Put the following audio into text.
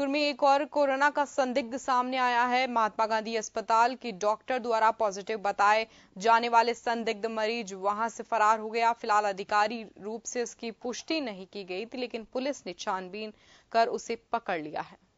गोरखपुर में एक और कोरोना का संदिग्ध सामने आया है महात्मा गांधी अस्पताल की डॉक्टर द्वारा पॉजिटिव बताए जाने वाले संदिग्ध मरीज वहां से फरार हो गया फिलहाल अधिकारी रूप से इसकी पुष्टि नहीं की गई थी लेकिन पुलिस ने छानबीन कर उसे पकड़ लिया है